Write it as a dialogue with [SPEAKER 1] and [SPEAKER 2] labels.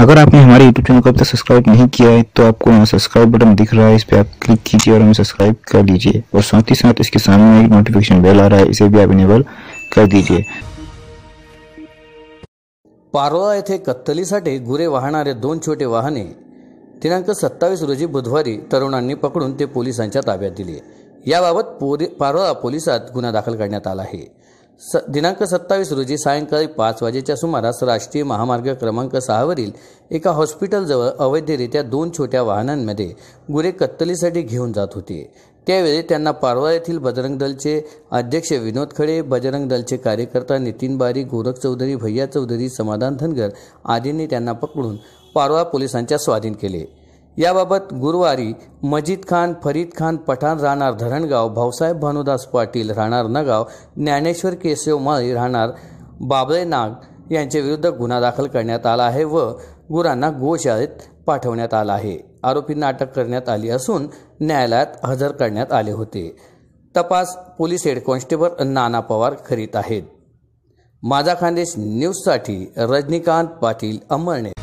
[SPEAKER 1] अगर आपने हमारे YouTube चैनल को अब तक सब्सक्राइब नहीं किया है तो आपको यहाँ सब्सक्राइब बटन दिख रहा है इस पर आप क्लिक कीजिए और हमें सब्सक्राइब कर लीजिए और साथ ही साथ इसके सामने एक नोटिफिकेशन बेल आ रहा है इसे भी आप इनेबल कर दीजिए
[SPEAKER 2] पारोला येथे कत्तली गुरे वाहणारे दोन छोटे वाहने दिनांक सत्तावीस रोजी बुधवार तरुण पकडून पुलिस ताब्या पारोला पुलिस गुन्हा दाखिल करण्यात स दिनांक सत्तावीस रोजी सायंकाळी पाच वाजेच्या सुमारास राष्ट्रीय महामार्ग क्रमांक सहावरील एका हॉस्पिटलजवळ अवैधरित्या दोन छोट्या वाहनांमध्ये गुरे कत्तलीसाठी घेऊन जात होते त्यावेळी त्यांना पारवा येथील बजरंग दलचे अध्यक्ष विनोद खडे बजरंग दलचे कार्यकर्ता नितीन बारी गोरख चौधरी भैया चौधरी समाधान धनगर आदींनी त्यांना पकडून पारवा पोलिसांच्या स्वाधीन केले याबाबत गुरुवारी मजिद खान फरीद खान पठाण राहणार धरणगाव भाऊसाहेब भानुदास पाटील राहणार नगाव ज्ञानेश्वर केशव माळी राहणार बाबळे नाग यांच्याविरुद्ध गुन्हा दाखल करण्यात आला आहे व गुरांना गोशाळेत पाठवण्यात आला आहे आरोपींना अटक करण्यात आली असून न्यायालयात हजर करण्यात आले होते तपास police head constable Nana Pawar करीत आहेत माझा खानदेश न्यूजसाठी रजनीकांत पाटील अमळणे